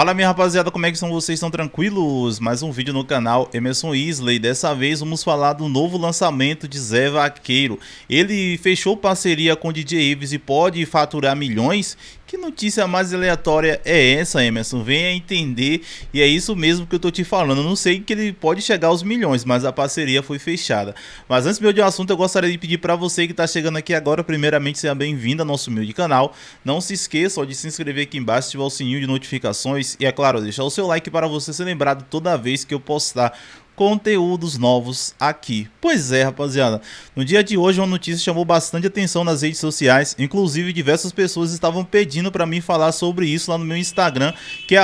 Fala minha rapaziada, como é que estão vocês? Estão tranquilos? Mais um vídeo no canal Emerson Isley. Dessa vez vamos falar do novo lançamento de Zé Vaqueiro. Ele fechou parceria com DJ Ives e pode faturar milhões. Que notícia mais aleatória é essa, Emerson? Venha entender. E é isso mesmo que eu tô te falando. Eu não sei que ele pode chegar aos milhões, mas a parceria foi fechada. Mas antes de eu de um assunto, eu gostaria de pedir para você que está chegando aqui agora, primeiramente, seja bem-vindo ao nosso humilde canal. Não se esqueça de se inscrever aqui embaixo, ativar o sininho de notificações e, é claro, deixar o seu like para você ser lembrado toda vez que eu postar conteúdos novos aqui. Pois é, rapaziada. No dia de hoje, uma notícia chamou bastante atenção nas redes sociais. Inclusive, diversas pessoas estavam pedindo para mim falar sobre isso lá no meu Instagram, que é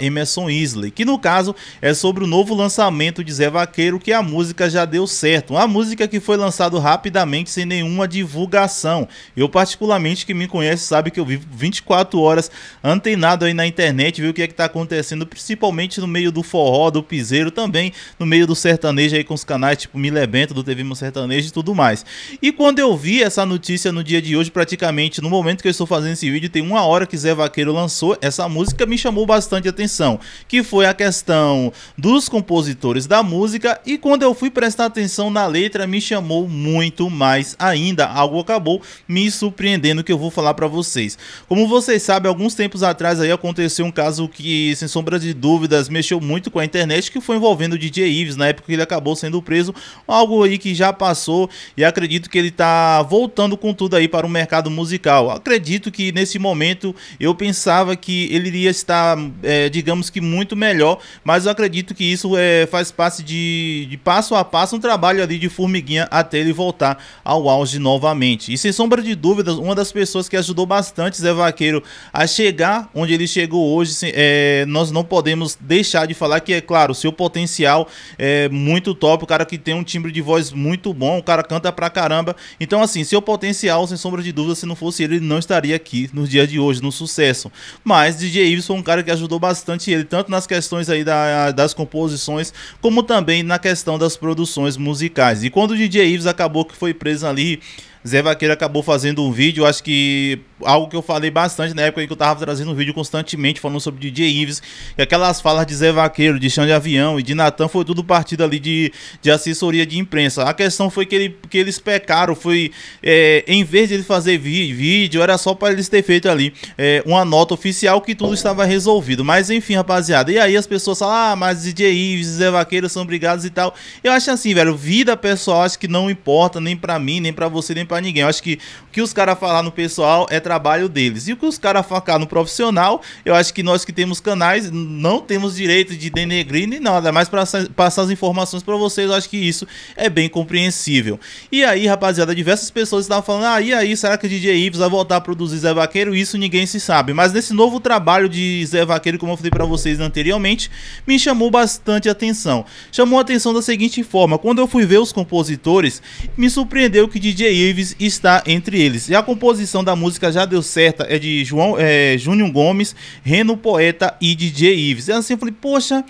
EmersonEasley. Que no caso é sobre o novo lançamento de Zé Vaqueiro, que a música já deu certo. Uma música que foi lançada rapidamente, sem nenhuma divulgação. Eu, particularmente, que me conhece, sabe que eu vivo 24 horas antenado aí na internet, ver o que é que tá acontecendo, principalmente no meio do forró, do piseiro, também no meio meio do sertanejo aí com os canais tipo Milebento, é do TV Meu Sertanejo e tudo mais. E quando eu vi essa notícia no dia de hoje, praticamente no momento que eu estou fazendo esse vídeo, tem uma hora que Zé Vaqueiro lançou essa música, me chamou bastante atenção, que foi a questão dos compositores da música e quando eu fui prestar atenção na letra, me chamou muito mais ainda, algo acabou me surpreendendo que eu vou falar para vocês. Como vocês sabem, alguns tempos atrás aí aconteceu um caso que, sem sombra de dúvidas, mexeu muito com a internet, que foi envolvendo o DJ Ives na época que ele acabou sendo preso, algo aí que já passou e acredito que ele está voltando com tudo aí para o mercado musical. Acredito que nesse momento eu pensava que ele iria estar, é, digamos que muito melhor, mas eu acredito que isso é, faz parte de, de passo a passo, um trabalho ali de formiguinha até ele voltar ao auge novamente. E sem sombra de dúvidas, uma das pessoas que ajudou bastante Zé Vaqueiro a chegar onde ele chegou hoje, é, nós não podemos deixar de falar que, é claro, seu potencial é muito top, o cara que tem um timbre de voz muito bom, o cara canta pra caramba. Então, assim, seu potencial, sem sombra de dúvida, se não fosse ele, ele não estaria aqui nos dias de hoje, no sucesso. Mas DJ Ives foi um cara que ajudou bastante ele, tanto nas questões aí da, das composições, como também na questão das produções musicais. E quando o DJ Ives acabou que foi preso ali Zé Vaqueiro acabou fazendo um vídeo, acho que algo que eu falei bastante na época em que eu tava trazendo um vídeo constantemente falando sobre DJ Ives, e aquelas falas de Zé Vaqueiro, de Chão de Avião e de Natan foi tudo partido ali de, de assessoria de imprensa. A questão foi que, ele, que eles pecaram, foi é, em vez de ele fazer vídeo, era só para eles ter feito ali é, uma nota oficial que tudo estava resolvido. Mas enfim, rapaziada, e aí as pessoas falam, ah, mas DJ Ives, Zé Vaqueiro são brigados e tal. Eu acho assim, velho, vida pessoal acho que não importa nem para mim, nem para você, nem para ninguém. Eu acho que o que os caras falar no pessoal é trabalho deles. E o que os caras falar no profissional, eu acho que nós que temos canais não temos direito de denegrir nem nada, mas para passar as informações para vocês, eu acho que isso é bem compreensível. E aí, rapaziada, diversas pessoas estavam falando: "Ah, e aí, será que o DJ Ives vai voltar a produzir Zé Vaqueiro?" Isso ninguém se sabe, mas nesse novo trabalho de Zé Vaqueiro, como eu falei para vocês anteriormente, me chamou bastante atenção. Chamou a atenção da seguinte forma: quando eu fui ver os compositores, me surpreendeu que DJ Ives Ives está entre eles. E a composição da música Já Deu Certa é de João é, Júnior Gomes, Reno Poeta e DJ Ives. E é assim eu falei, poxa,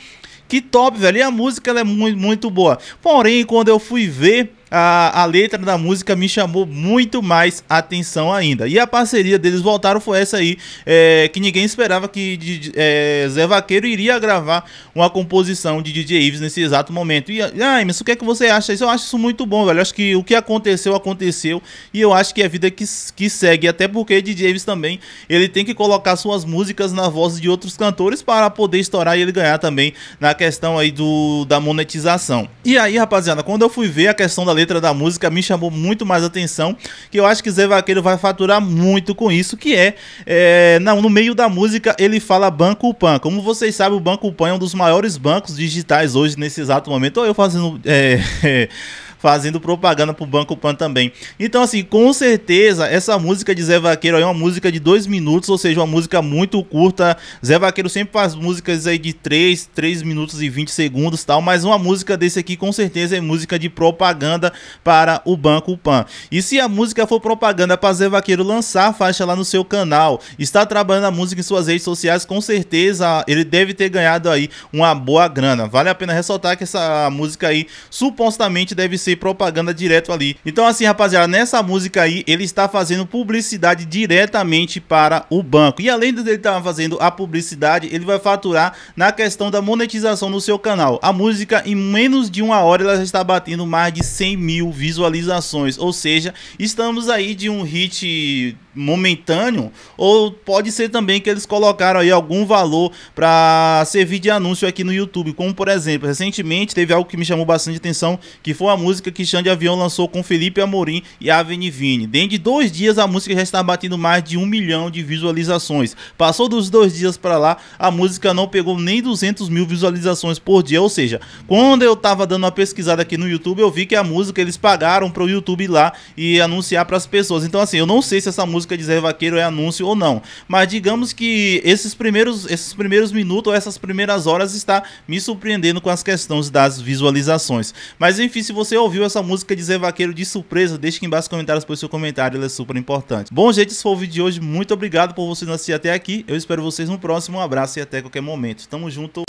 que top, velho. E a música é muito, muito boa. Porém, quando eu fui ver a, a letra da música me chamou muito mais atenção ainda. E a parceria deles voltaram foi essa aí, é, que ninguém esperava que de, é, Zé Vaqueiro iria gravar uma composição de DJ Ives nesse exato momento. E, ai ah, mas o que é que você acha isso? Eu acho isso muito bom, velho. Eu acho que o que aconteceu, aconteceu. E eu acho que é a vida que, que segue. Até porque DJ Ives também, ele tem que colocar suas músicas na voz de outros cantores para poder estourar e ele ganhar também na questão aí do, da monetização. E aí, rapaziada, quando eu fui ver a questão da letra letra da música me chamou muito mais atenção, que eu acho que Zé Vaqueiro vai faturar muito com isso, que é, é não, no meio da música ele fala Banco Pan. Como vocês sabem, o Banco Pan é um dos maiores bancos digitais hoje, nesse exato momento. Ou eu fazendo... É, é fazendo propaganda pro Banco Pan também. Então, assim, com certeza, essa música de Zé Vaqueiro é uma música de dois minutos, ou seja, uma música muito curta. Zé Vaqueiro sempre faz músicas aí de 3, 3 minutos e 20 segundos tal, mas uma música desse aqui com certeza é música de propaganda para o Banco Pan. E se a música for propaganda para Zé Vaqueiro lançar a faixa lá no seu canal, está trabalhando a música em suas redes sociais, com certeza ele deve ter ganhado aí uma boa grana. Vale a pena ressaltar que essa música aí supostamente deve ser ser propaganda direto ali. Então assim, rapaziada, nessa música aí, ele está fazendo publicidade diretamente para o banco. E além dele estar tá fazendo a publicidade, ele vai faturar na questão da monetização no seu canal. A música, em menos de uma hora, ela já está batendo mais de 100 mil visualizações. Ou seja, estamos aí de um hit momentâneo, ou pode ser também que eles colocaram aí algum valor para servir de anúncio aqui no YouTube, como por exemplo, recentemente teve algo que me chamou bastante atenção, que foi a música que Xande Avião lançou com Felipe Amorim e Aveni Vini. Dentro de dois dias a música já está batendo mais de um milhão de visualizações. Passou dos dois dias para lá, a música não pegou nem 200 mil visualizações por dia, ou seja, quando eu tava dando uma pesquisada aqui no YouTube, eu vi que a música eles pagaram para o YouTube ir lá e anunciar para as pessoas. Então assim, eu não sei se essa música música de Zé Vaqueiro é anúncio ou não. Mas digamos que esses primeiros, esses primeiros minutos ou essas primeiras horas está me surpreendendo com as questões das visualizações. Mas enfim, se você ouviu essa música de Zé Vaqueiro de surpresa, deixe aqui embaixo nos comentários pois seu comentário, ele é super importante. Bom, gente, esse foi o vídeo de hoje. Muito obrigado por vocês assistir até aqui. Eu espero vocês no próximo. Um abraço e até qualquer momento. Tamo junto.